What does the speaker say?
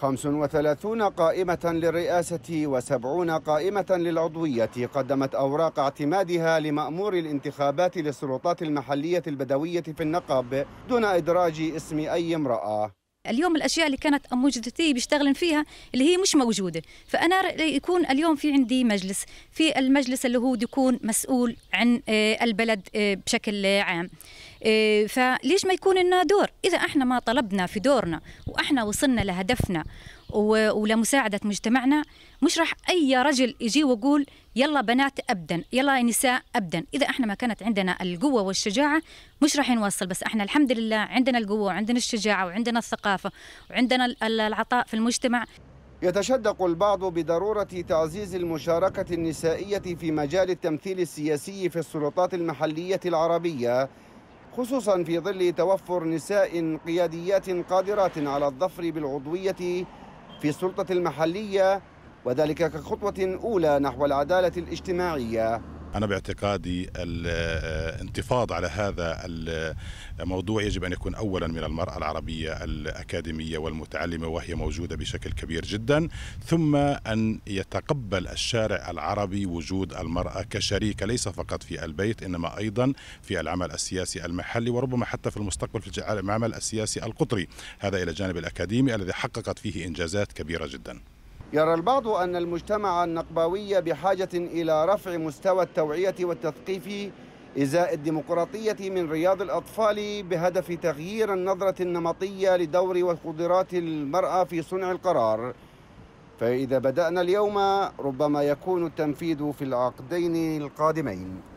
35 قائمة للرئاسة و70 قائمة للعضوية قدمت أوراق اعتمادها لمأمور الانتخابات للسلطات المحلية البدوية في النقب دون إدراج اسم أي امرأة اليوم الاشياء اللي كانت مجدتي بيشتغلن فيها اللي هي مش موجوده فانا يكون اليوم في عندي مجلس في المجلس اللي هو يكون مسؤول عن آه، البلد آه، بشكل عام إيه، فليش ما يكون لنا دور اذا احنا ما طلبنا في دورنا واحنا وصلنا لهدفنا ولمساعدة مجتمعنا مش راح أي رجل يجي ويقول يلا بنات أبدا يلا نساء أبدا إذا إحنا ما كانت عندنا القوة والشجاعة مش راح نوصل بس إحنا الحمد لله عندنا القوة وعندنا الشجاعة وعندنا الثقافة وعندنا العطاء في المجتمع يتشدق البعض بضرورة تعزيز المشاركة النسائية في مجال التمثيل السياسي في السلطات المحلية العربية خصوصا في ظل توفر نساء قياديات قادرات على الظفر بالعضوية في السلطة المحلية وذلك كخطوة أولى نحو العدالة الاجتماعية أنا باعتقادي الانتفاض آه، على هذا الموضوع يجب أن يكون أولا من المرأة العربية الأكاديمية والمتعلمة وهي موجودة بشكل كبير جدا ثم أن يتقبل الشارع العربي وجود المرأة كشريكة ليس فقط في البيت إنما أيضا في العمل السياسي المحلي وربما حتى في المستقبل في العمل السياسي القطري هذا إلى جانب الأكاديمي الذي حققت فيه إنجازات كبيرة جدا يرى البعض أن المجتمع النقباوي بحاجة إلى رفع مستوى التوعية والتثقيف إزاء الديمقراطية من رياض الأطفال بهدف تغيير النظرة النمطية لدور وقدرات المرأة في صنع القرار فإذا بدأنا اليوم ربما يكون التنفيذ في العقدين القادمين